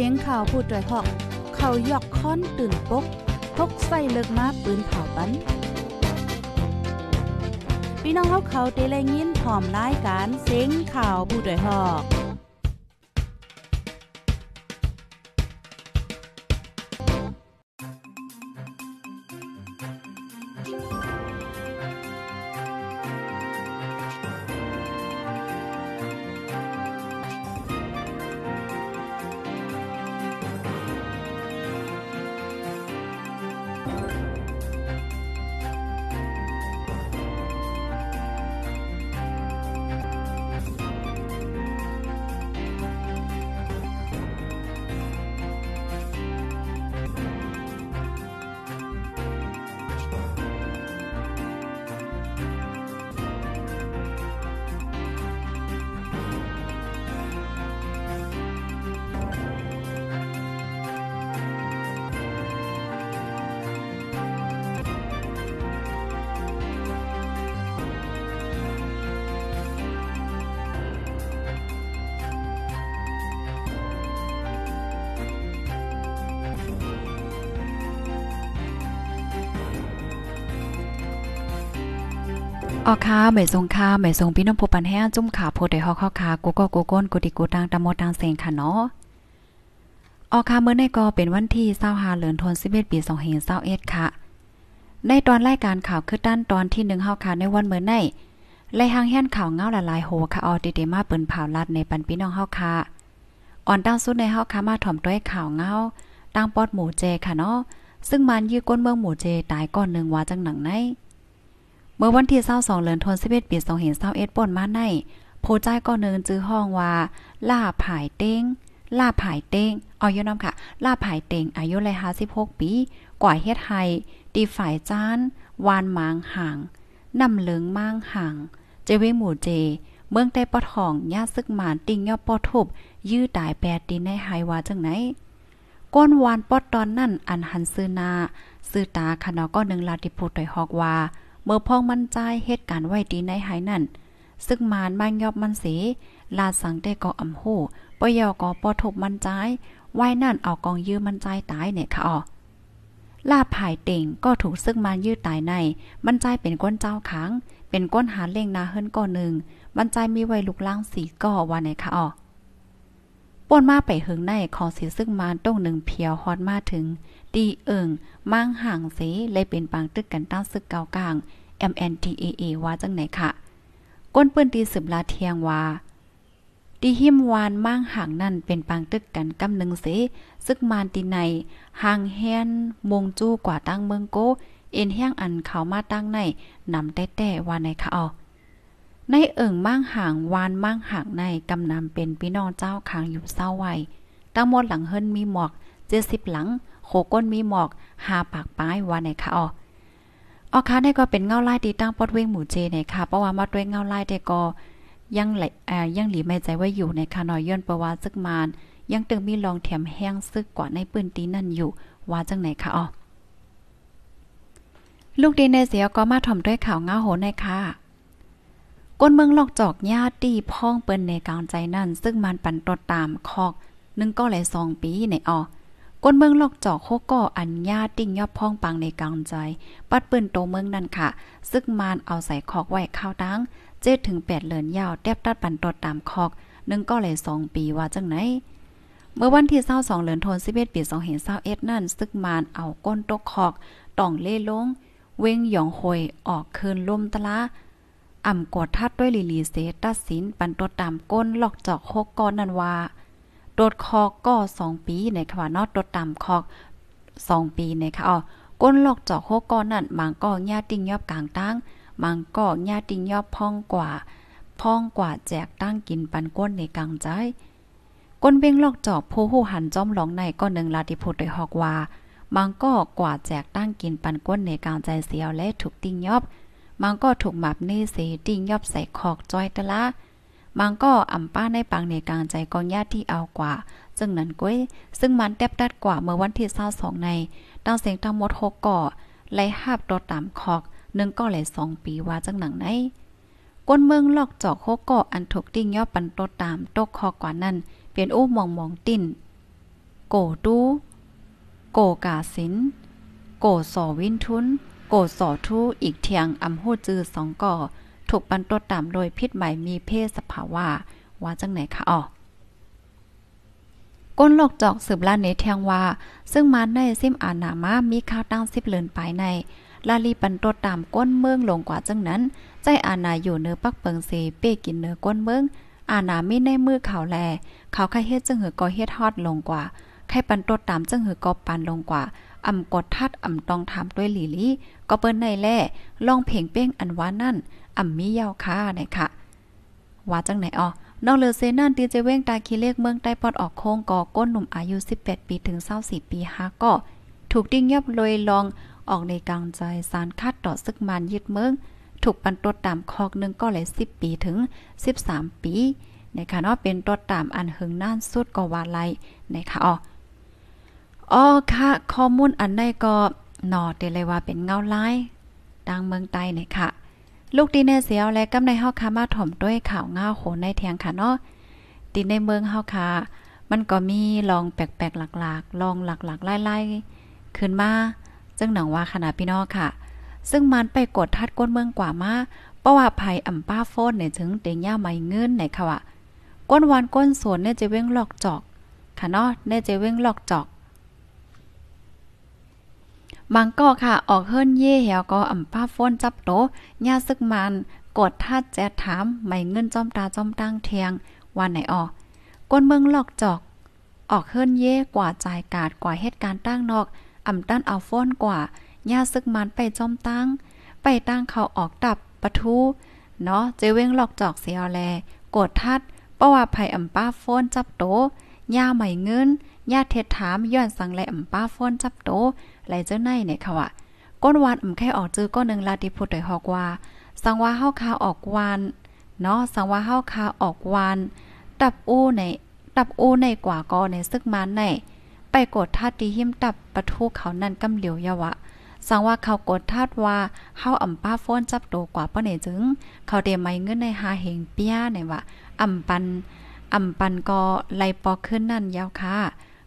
สียงข่าวผู้ด้วยหอก เขายกค้อนตื่นปกพกใส่เลิกมาปืนเผาปันพี่น้องเขาเขาเตะแรงยินหอมรายการเสียงข่าวผู้ด้วยหอกออกค่ะแม่ทรงค่ะแม่ทรงพี่น้องผู้ปันแห้งจุ่มขาโพดได้ฮอกข้อขากูก็กูก้นกูติกูตังตะมดตังเสงค่ะเนาะออกค่ะเมื่อในก็เป็นวันที่25เหลือนทน11ปี2521ค่ะ ในตอนรายการข่าวคือด้านตอนที่1เฮาค่ะในวันเมื่อในไล่หางแห่นข่าวเงาละลายโหค่ะออติเตมาเปิ้นผ่าลัดในปันพี่น้องเฮาค่ะอ่อนตั้งสุดในเฮาค่ะมาถ่อมต้วยข่าวเงาตั้งปอดหมูเจค่ะเนาะซึ่งมันยื้อก้นเมืองหมูเจตายก่อนนึงว่าจังหนังในเมื่อวันที่22เดือนธันวาคมปี2 5 2 1ป่นมาในโพจ้ายก็เนินจื้อห้องว่าล่าผายเต้งล่าผายเต้งเอายุน้ำค่ะล่าผายเต้งอายุเลย56ปี กว่าเฮ็ดไฮตีฝ่ายจ้าน วานมางห่างนำเหลืองมางห่างเจเวหมู่เจ เมืองใต้ปอทองย่าซึกหมานติ่งย่อปอทุบยื้อตายแปดตีในไฮว่าจังไหน ก้นวานปอดตอนนั่นอันหันซื้อนาซื้อตาคาะก็หนึ่งลาติพูต่อยฮอกว่าเมื่อพ้องมั่นใจเหตุการณ์ไว้ดีในหายนั่น ซึ่งมานบัานยอบมันเส ลาสังได้ก่อำโหปยอก่อปอทบมันใจไว้นั่น เอากองยื้อมันใจตายเนี่ย ค่ะอ๋อลาภายเต่งก็ถูกซึ่งมันยื้อตายใน มันใจเป็นก้นเจ้าขังเป็นก้นหาเล่งนาเฮิรนก้อนหนึ่งมันใจมีไว้ลูกล่างสีก่อวันไหนค่ะอ๋อป่นมาไปหึงในขอสีซึ่งมานต้งหนึ่งเพียวฮอดมาถึงตีเอิงมั่งห่างเสเลยเป็นปางตึกกันตั้งซึกเกากลาง MNTAA ว่าจังไหนค่ะก้นเปื้นตีสืบลาเทียงว่า ตีหิมวานมั่งห่างนั่น เป็นปางตึกกันกำหนึ่งเสซึกมานตีในห่างแฮนมงจู้กว่าตั้งเมืองโกเอ็นแห้งอันเขามาตั้งใน นำแต่แต่ว่าในค่ะออในเอิ่งมั่งห่างวานมั่งห่างใน กำนำเป็นพี่น้องเจ้าคางอยู่เศร้าไว้ตั้งหมดหลังเฮิรนมีหมอกเจ็ดสิบหลังโคก้นมีหมอกหาปากป้ายว่าไหนคะอ๋อออค่ะนี่ก็เป็นเงาไล่ตีตั้งปอดเว้งหมูเจี่นค่ะเพราะว่ามาด้วยเงาไล่แต่ก็ยังไหลเอ่อยังหลีไม่ใจไว้อยู่ในค่ะน้อยย่อนประวัติซึกมานยังตึงมีลองแถมแห้งซึกกว่าในปืนตีนั่นอยู่ว่าจังไหนคะอ๋อลูกดีในเสียก็มาถ่อมด้วยข่าวเงาโหนในค่ะก้นเมืองลอกจอกญาติพ้องเปิ้นในกลางใจนั่น ซึ่งมันปั่นตดตามคอกหนึ่งก็หลายสองปีในออก้นเมืองลอกจอกโคก็อันญาติ่งยอบพ้องปังในกลางใจ ปัดปืนโตเมืองนั่นค่ะ ซึกมานเอาใส่คอกไว้ข้าวตั้ง เจ็ดถึงแปดเหลือนยาว แดบตัดปันตดตามคอกหนึ่งก็เลยสองปีว่าจังไหน เมื่อวันที่เศร้าสองเหลือนทนสิบเอ็ดปีสองเห็นเศร้าเอ็ดนั่น ซึกมานเอาก้นตกคอกต่องเล่ลงเว้งหยองหอยออกคืนล่มตะละอ่ำกดทัดด้วยลีลีเซตัดสินปันตดตามก้นลอกจอกโคก่อนั่นว่าโดดคอกก็สองปีในค่ะว่าเนาะโดดต่ำคอกสองปีในค่ะอ๋อก้นหลอกจอกโคก้อนนั่นบางก็ญาติงยอบกลางตั้งบางก็ญาติงยอบพองกว่าพองกว่าแจกตั้งกินปันก้นในกลางใจก้นเบ้งลอกจอกโพหูหันจ้อมหลองในก็หนึ่งลาติโพดโดยหอกว่าบางก็กว่าแจกตั้งกินปันก้นในกลางใจเสียวและถูกติ้งยอบบางก็ถูกหมับเน่เสติ้งยอบใส่คอกจ้อยตะละบางก็อ่ำป้าในปังในกลางใจกองญาติที่เอากว่าจึงนั้นก้วยซึ่งมันแตบดัดกว่าเมื่อวันที่22ในตั้งเสียงทั้งหมด6ก่อไหลหาบตัวตามคอกนึงก็หล2ปีว่าจังหนังไหนก้นเมืองลอกจอกโคก่ออันถูกติ้งย่อปันตัวตามตกคอกว่านั้นเปลี่ยนอู้มองมองติ้นโกตู้โกกาสิน โกสอวินทุนโกสอทูอีกเทียงอำโหจือสองก่อถูกปันตัวต่ำโดยพิษใหม่มีเพศสภาวะว่าจังไหนคะอ๋อก้นหลอกจอกสืบลาเนเทียงว่า ซึ่งมันในซิมอานามามีข้าวตั้งสิบเลอนไปใน ลาลีปันตัวตามก้นเมืองลงกว่าจังนั้น ใจอานาอยู่เนื้อปักเปิงเซเป้กินเนื้อก้นเมือง อานามีในมือเขาแล เขาไข่เฮ็ดจึงหือก็เฮ็ดฮอดลงกว่าไข่ปันตัวตามจึงหือก็ปันลงกว่าอ่ำกดทัดอ่ำตองถามด้วยหลีลี่ก็เปิ้นในแล่ลองเพลงเป้งอันว่านั่นอ่ำมียาวค่าไหนคะว่าจังไหนอ๋อนอกเลือเซนั่น ตีเจเว้งตาคีเลขเมือง ใต้ปอดออกโค้งก่อก้นหนุ่มอายุ 18ปีถึง24ปีฮะก็ ถูกดิ้งยับเลยลอง ออกในกลางใจสารคัดต่อซึกมันยึดเมือง ถูกปันตัวตามคอกหนึ่งก็หลาย10 ปีถึง 13 ปีในคะเนาะเป็นตัวตามอันหึงน่านสุดก็ว่าไรในคะอ๋ออ๋อค่ะ ข้อมูลอันใดก็หนอเดเลยว่าเป็นเงาไลยดังเมืองใต้เนี่ยค่ะ ลูกดีแน่เสียวและกำในเฮาคามาถ่มด้วยข่าวเงาโนในเทงค่ะเนาะดีในเมืองเฮาค่ะมันก็มีลองแปลกๆ หลักๆ ลองหลักๆไล่ๆขึ้นมาจึงหนังว่าขนาดพี่น้องค่ะ ซึ่งมันไปกดทัดก้นเมืองกว่ามาเพราะว่าภัยอ่ำป้าโฟนเนี่ยถึงเตงย่าไม่เงินในค่ะว่าก้นวานก้นสวนเนี่ยจะเว้งหลอกจอก ค่ะเนาะ เนี่ยจะเว้งหลอกจอกบางก็ค่ะ ออกเฮิรนเย่เหี่ยวก็อ่ำป้าฟ้นจับโตย่าซึกมันกดทัดแจถามไม่เงินจอมตาจอมตั้งเทียง วันไหนออกก้นเมืองหลอกจอก ออกเฮิรนเย่กว่าจ่ายกาดกว่าเหตุการณ์ตั้งนอกอ่ำตั้านเอาฟ้นกว่าย่าซึกมันไปจอมตั้ง ไปตั้งเขาออกดับปะทูเนาะเจเว้งหลอกจอกเสียแล กดทัดเพราะว่าภัยอ่ำป้าฟ้นจับโตย่าใหม่เงินย่าเท็ดถามย้อนสังแหลมป้าฟ้อนจับโตไหลเจ้าในเนี่ยค่ะว่าก้นวานอ่ํแค่ออกจื้อก้นหนึ่งลาติพุดได้ฮอกว่า สังว่าเฮาคาออกวานเนาะสังว่าเฮาคาออกวานตับอู้ในตับอู้ในกว่าก็ในซึกมันในไปกดทาดตีหิมตับปะทูเขานั่นกำเหลียวยะวะสังว่าเขากดทาดว่าเฮาอ่ำป้าฟ้อนจับโตกว่าป้อเนจึง เขาเดไมเงินในหาเหงเปียในว่าอ่ำปันอ่ำปันก็ไลปอกขึ้นนั่นยาวค่ะ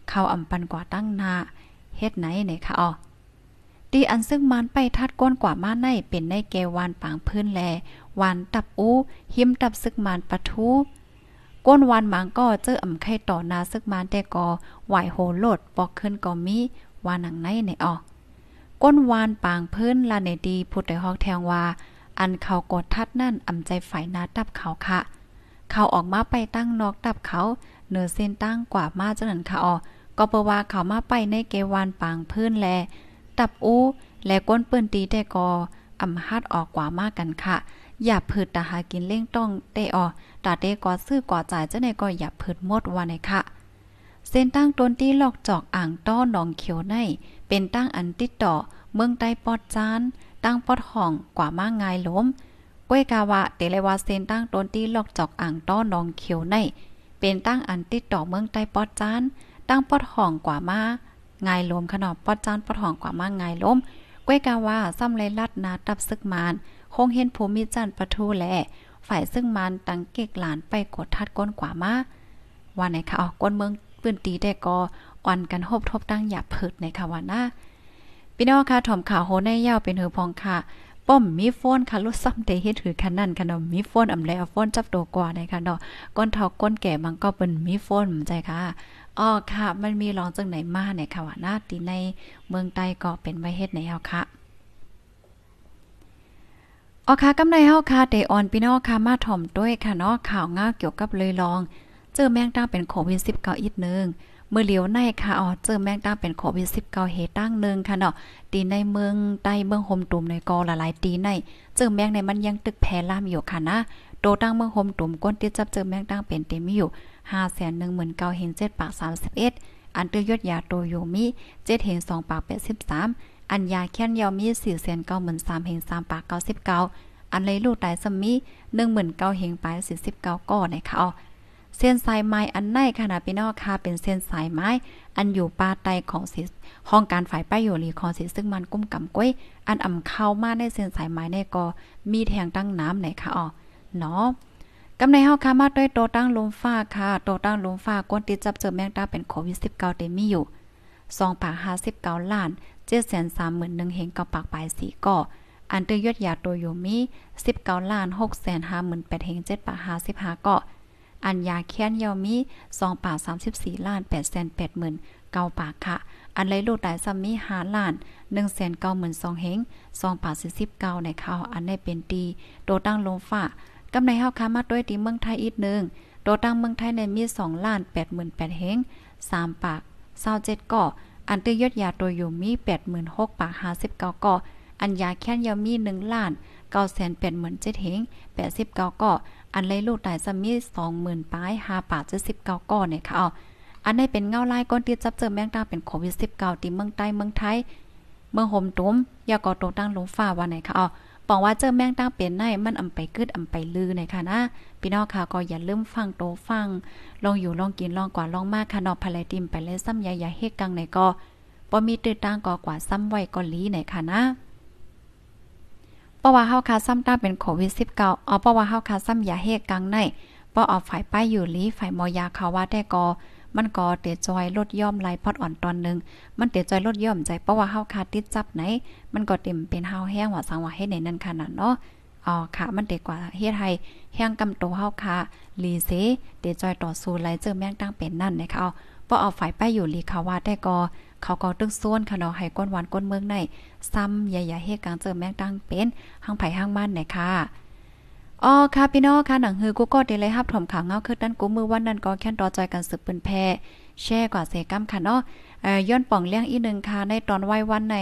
เข้าอ่ำปันกว่าตั้งนาเฮ็ดไหนี่นค่ะอ๋อดีอันซึ่งมันไปทัดก้นกว่ามาในเป็นในแกวานปางพื้นแลวานตับอู้หิมตับซึกมันปะทูก้นวานหมางก็เจออ่ำไข่ต่อนาซึกมันแต่ก็ไหวโหโลดปอกขึ้นก็มีวานหนังไนในอ๋อก้นวานปางพื้นลาเนดีพูดแต่ฮอกแทงว่าอันเขากดทัดนั่นอ่ำใจฝ่ายนาตับเขาค่ะเขาออกมาไปตั้งนอกดับเขาเนื้อเส้นตั้งกว่ามาจันั้นค่ะอ๋อก็เปว่าเขามาไปในเกวานปางพื้นแล ตับอู้ และก้นเปื้นตีแต่กออำฮัดออกกว่ามากกันค่ะ อย่าผืดตาหากินเล่งต้องเตออตาเตกอซื้อกอจ่ายเจ้าในก็อย่าผืดหมดว่าในค่ะเส้นตั้งต้นที่ลอกจอกอ่างต้อหนองเขียวใน เป็นตั้งอันติดต่อ เมืองใต้ปอดจาน ตั้งปอดห่องกว่ามากง่ายล้มก้วยกาวะ เตเลวาเซนตั้งต้นที่ลอกจอกอ่างต้อนองเขียวใน เป็นตั้งอันติดต่อเมืองใต้ปอดจาน ตั้งปอดห่องกว่ามาง่ายลมขนอบปอดจานปอดห่องกว่ามาง่ายลมก้วยกาวะซ้ำไเลัดนาตับซึกมาน คงเห็นภูมิจันประทูแลฝ่ายซึ่งมันตังเกกหลานไปกดทัดก้นกว่ามาว่าไหนคะออก้นเมืองปืนตีแต่กออันกันหบทบตั้งหยาบเพิดในค่ะวันหน้าพี่น้องค่ะถ่อมข่าวโหในยาวเป็นหือพองค่ะป้อมมีโฟนค่ะรถซ้ำเตเฮ็ดหือคันนั่นค่ะเนาะมีโฟนอำแลอโฟนจับตัวกว่าได้ค่ะเนาะก้นเฒ่าก้นแก่มันก็เปิ้นมีโฟนใจค่ะอ๋อค่ะมันมีรองจังไหนมาเนี่ยค่ะว่าหน้าตีในเมืองใต้ก็เป็นไว้เฮ็ดในเอาค่ะออค่ะกำไรเฮาค่ะเดออนพี่น้องค่ะมาถ่อมด้วยค่ะเนาะข่าวง่าเกี่ยวกับเลยลอง เจอแมง้าเป็นโควิด19อีกนึงเมื่อเหลียวในค่ะอ๋อเจอแมงดาเป็นโควิด19 เหตุตั้งนึงค่ะเนาะตีในเมืองใต้เมืองโฮมตุ่มในกอหลายๆตีในเจอแมงในมันยังตึกแพร่ล่ามอยู่ค่ะนะโตตั้งเมืองโฮมตุ่มก้นที่จับเจอแมงดาเป็นเต็มอยู่ 519,700ปาก31อันเตือยอดยาโตโยมิ7,2ปาก83 อันยาแค้นยามี4,93,3ปาก99อันเลยลูกตายสมี19,000ปาก49ก่อในคะอ๋อเส้นสายไม้อันไหนค่ะนะพี่น้องค่ะเป็นเส้นสายไม้ อันอยู่ปาไตของสิห้องการฝ่ายป้ายอยู่รีของสิซึ่งมันกุ้มกำก้วยอันอ่ำเข้ามาในเส้นสายไม้ในก็มีแทงตั้งน้ำไหนค่ะอ๋อเนาะกำในเฮาค่ะมาด้วยโตตั้งลมฟ้าค่ะโตตั้งลมฟ้าก้นติดจับเจอแมงดาเป็นโควิด19เต็มมีอยู่2ปาก59ล้าน731,000เฮงกับปากปลายสีก่ออันเตยยอดยาตัวอยู่มี19ล้าน6 5 8แ0 0เฮง7ปาก55กาะอันยาแค้นเยามี สองป่ามสสิบี่ล้านแปดแสนแปดหมื่นเก้าปากค่ะ อันไรลูกหลายซัมมีาล้านหนึ่งแสนเก้าหมื่นสองเฮงสองป่า้าในข่าวอันในเป็นตีโดตั้งลงฝ่ากำไรห้าค้ามาด้วยตีเมืองไทยอีกหนึ่งโดตั้งเมืองไทยในมีสองล้านแปดหมื่นแปดเฮงสามปากเเจ้า27ก่ออันตื้อยอดยาตัวอยู่มีแปดหมื่นหกปากหาสิ59ก่ออัน ยาแค้นยามีหนึ่งล้านเก้าแสนแปดหมื่นเจ็ดงแปดสิบเก้ากออันไยลูกตายซะมีสองหมื่นป้ายหาปาเจ็ดสิบเก้ากอเนี่ยค่ะอันนี้เป็นเงาไล่ก้นที่จับเจอแมงตาเป็นโควิดสิบเก้าที่เมืองใต้เมืองไทย เมืองโฮมตุ้มยาก่อตกตั้งลงฟ้าวันไหนค่ะอ๋อบอกว่าเจอแมงตาเป็นไหนมันอำไปกึดอำไปลือไหนค่ะ นะพี่น้องค่ะก็อย่าลืมฟังโตฟังลองอยู่ลองกินลองกว่าลองมากค่ะนอภรรยติมไปเลยซ้ำยายาเฮกังไหนก็บ่มีตื่นตางก่อกว่าซ้ำไว้ก็ลีไหนค่ะนะเพราะว่าเฮาคาซ้ำต้าเป็นโควิด19อาอเพราะว่าเฮาคาซ้ำยาเฮกังในเพราะเอาฝ่ายป้ายอยู่ลีฝ่ายมอยาเขาว่าแต่กอ มันก็เตียจอยลดย่อมไหลพอดอ่อนตอนนึงมันเตียจอยลดย่อมใจเพราะว่าเฮาคาติดจับไหน มันก็เต็มเป็นเฮาแห้งว่าสังว่าให้ในนั้นขนาดเนาะอ๋อค่ะ มันเด็กกว่าเฮ็ดให้แห้งกำโตเฮาค่ะลีเซเตจอยต่อสู้ลหลเจอแม่งตั้งเป็นนั่นนะคะ เอาบเอาฝ่ายป้ายอยู่ลีคขาว่าแต่กอขาก็ตึกซ้วนค่ะเนาะ ให้ก้นหวานก้นเมืองในซ้ำใหญ่ๆเฮกลางเจอแมงตั้งเป็นห้างไผ่ห้างบ้านไหนค่ะ อ๋อค่ะพี่น้องค่ะ หนังฮือกูก็ได้เลยรับถมข่าวเงาคือด้านกูมือ วันนั้นก็ แค่รอใจกันสืบเป็นแพ่แช่กว่าเซกัมค่ะเนาะย้อนป่องเลี้ยงอีหนึ่งค่ะในตอนไหว้วันใน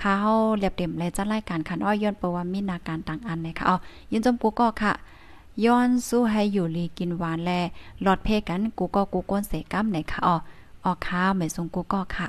ข้าวเรียบเต็มและจัดรายการค่ะอ้อยย้อนประวัติมีนาการต่างอันเลยค่ะเอายินจมกูก็ค่ะย้อนสู้ให้อยู่ลีกินหวานแลหลอดเพกันกูก็กูก้นเสกัมไหนค่ะอ๋อออกข้าวไม่ทรงกูก็ค่ะ